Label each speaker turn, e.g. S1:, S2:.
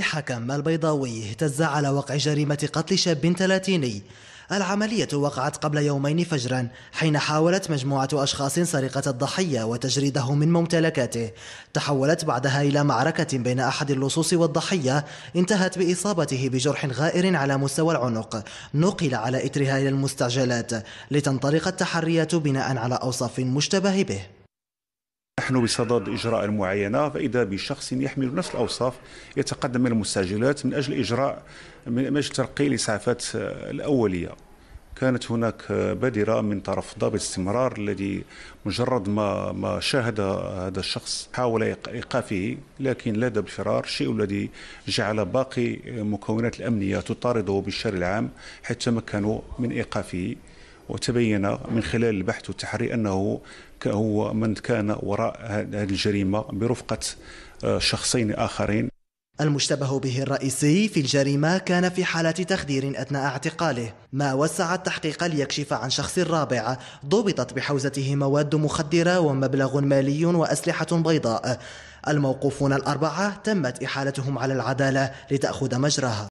S1: حكم البيضاوي اهتز على وقع جريمة قتل شاب تلاتيني العملية وقعت قبل يومين فجرا حين حاولت مجموعة أشخاص سرقة الضحية وتجريده من ممتلكاته تحولت بعدها إلى معركة بين أحد اللصوص والضحية انتهت بإصابته بجرح غائر على مستوى العنق نقل على إثرها إلى المستعجلات لتنطلق التحريات بناء على أوصاف مشتبه به
S2: نحن بصدد إجراء المعاينة فإذا بشخص يحمل نفس الأوصاف يتقدم إلى المستعجلات من أجل إجراء من أجل ترقي الإسعافات آه، الأولية كانت هناك آه، بادرة من طرف ضابط استمرار الذي مجرد ما ما شاهد هذا الشخص حاول إيقافه لكن لدى بالفرار الشيء الذي جعل باقي مكونات الأمنية تطارده بالشارع العام حيث تمكنوا من إيقافه وتبين من خلال البحث والتحري أنه هو من كان وراء هذه الجريمة برفقة آه، شخصين آخرين المشتبه
S1: به الرئيسي في الجريمة كان في حالة تخدير أثناء اعتقاله ما وسع التحقيق ليكشف عن شخص رابع ضبطت بحوزته مواد مخدرة ومبلغ مالي وأسلحة بيضاء الموقوفون الأربعة تمت إحالتهم على العدالة لتأخذ مجراها